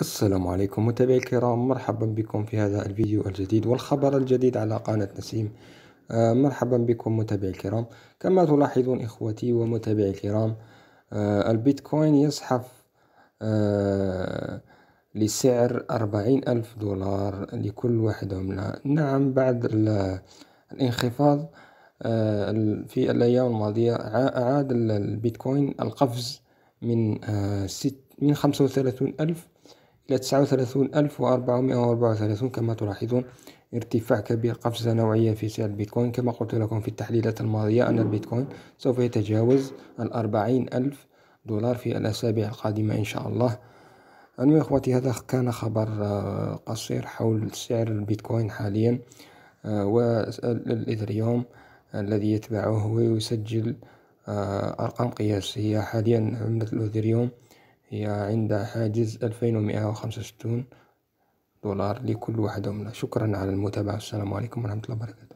السلام عليكم متابعي الكرام مرحبا بكم في هذا الفيديو الجديد والخبر الجديد على قناة نسيم آه، مرحبا بكم متابعي الكرام كما تلاحظون إخوتي ومتابعي الكرام آه، البيتكوين يزحف آه، لسعر أربعين ألف دولار لكل واحد عملة نعم بعد الانخفاض في الأيام الماضية عاد البيتكوين القفز من ست من خمسة وثلاثون ألف إلى 39434 كما تلاحظون ارتفاع كبير قفزة نوعية في سعر البيتكوين كما قلت لكم في التحليلات الماضية أن البيتكوين سوف يتجاوز الأربعين ألف دولار في الأسابيع القادمة إن شاء الله المهم إخوتي هذا كان خبر آه، قصير حول سعر البيتكوين حاليا آه، والإثريوم الذي يتبعه ويسجل آه، أرقام قياسية حاليا عملة الإثريوم هي عندها حاجز ألفين ومئة وخمسة وستون دولار لكل واحد منها شكرا على المتابعة السلام عليكم ورحمة الله وبركاته